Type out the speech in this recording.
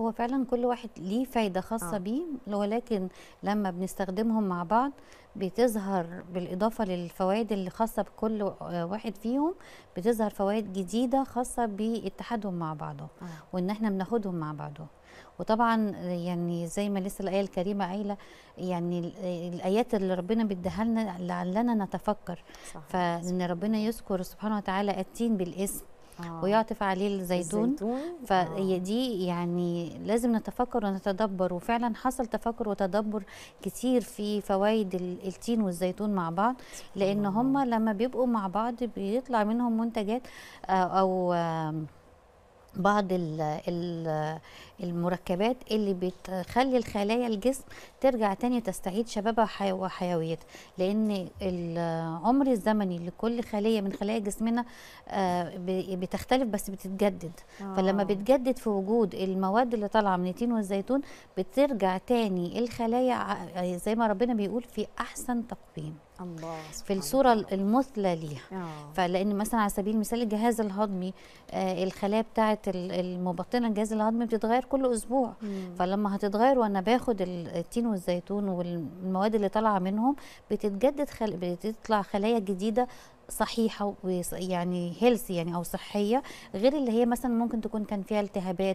هو فعلا كل واحد ليه فايده خاصه آه. بيه ولكن لما بنستخدمهم مع بعض بتظهر بالاضافه للفوائد اللي خاصه بكل آه، واحد فيهم بتظهر فوائد جديده خاصه باتحادهم مع بعضهم آه. وان احنا بناخدهم مع بعضهم وطبعا يعني زي ما لسه الايه الكريمه قايله يعني الايات اللي ربنا بيديها لنا لعلنا نتفكر صح. فان ربنا يذكر سبحانه وتعالى التين بالاسم آه. ويعطف عليه الزيتون, الزيتون. آه. فدي يعني لازم نتفكر ونتدبر وفعلا حصل تفكر وتدبر كتير في فوائد التين والزيتون مع بعض لان هما لما بيبقوا مع بعض بيطلع منهم منتجات آه، او بعض ال المركبات اللي بتخلي الخلايا الجسم ترجع تاني تستعيد شبابها وحيويتها لان العمر الزمني لكل خليه من خلايا جسمنا آه، بتختلف بس بتتجدد آه. فلما بتجدد في وجود المواد اللي طالعه من التين والزيتون بترجع تاني الخلايا زي ما ربنا بيقول في احسن تقويم الله في الصوره المثلى ليها آه. فلان مثلا على سبيل المثال الجهاز الهضمي آه الخلايا بتاعه المبطنه الجهاز الهضمي بتتغير كل اسبوع مم. فلما هتتغير وانا باخد التين والزيتون والمواد اللي طالعه منهم بتتجدد خل... بتطلع خلايا جديده صحيحه ويعني هيلثي يعني او صحيه غير اللي هي مثلا ممكن تكون كان فيها التهابات